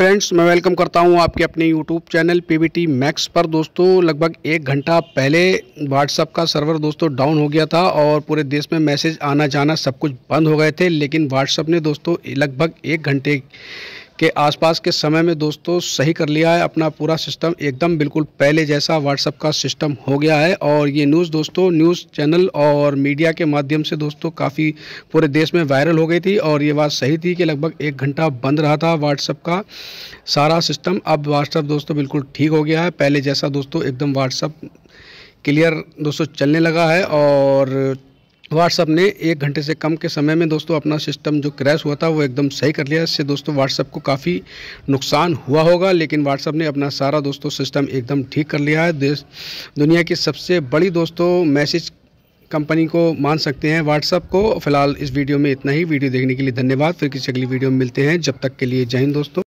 friends मैं welcome करता हूं आपके अपने YouTube channel P V Max पर दोस्तों लगभग एक घंटा पहले व्हाट्सअप का सर्वर दोस्तों डाउन हो गया था और पूरे देश में मैसेज आना जाना सब कुछ बंद हो गए थे लेकिन व्हाट्सअप ने दोस्तों लगभग एक घंटे के आसपास के समय में दोस्तों सही कर लिया है अपना पूरा सिस्टम एकदम बिल्कुल पहले जैसा व्हाट्सअप का सिस्टम हो गया है और ये न्यूज़ दोस्तों न्यूज़ चैनल और मीडिया के माध्यम से दोस्तों काफ़ी पूरे देश में वायरल हो गई थी और ये बात सही थी कि लगभग एक घंटा बंद रहा था व्हाट्सअप का सारा सिस्टम अब व्हाट्सअप दोस्तों बिल्कुल ठीक हो गया है पहले जैसा दोस्तों एकदम व्हाट्सअप क्लियर दोस्तों चलने लगा है और व्हाट्सअप ने एक घंटे से कम के समय में दोस्तों अपना सिस्टम जो क्रैश हुआ था वो एकदम सही कर लिया इससे दोस्तों व्हाट्सअप को काफ़ी नुकसान हुआ होगा लेकिन व्हाट्सअप ने अपना सारा दोस्तों सिस्टम एकदम ठीक कर लिया है देश दुनिया की सबसे बड़ी दोस्तों मैसेज कंपनी को मान सकते हैं व्हाट्सअप को फिलहाल इस वीडियो में इतना ही वीडियो देखने के लिए धन्यवाद फिर किसी अगली वीडियो में मिलते हैं जब तक के लिए जय हिंद दोस्तों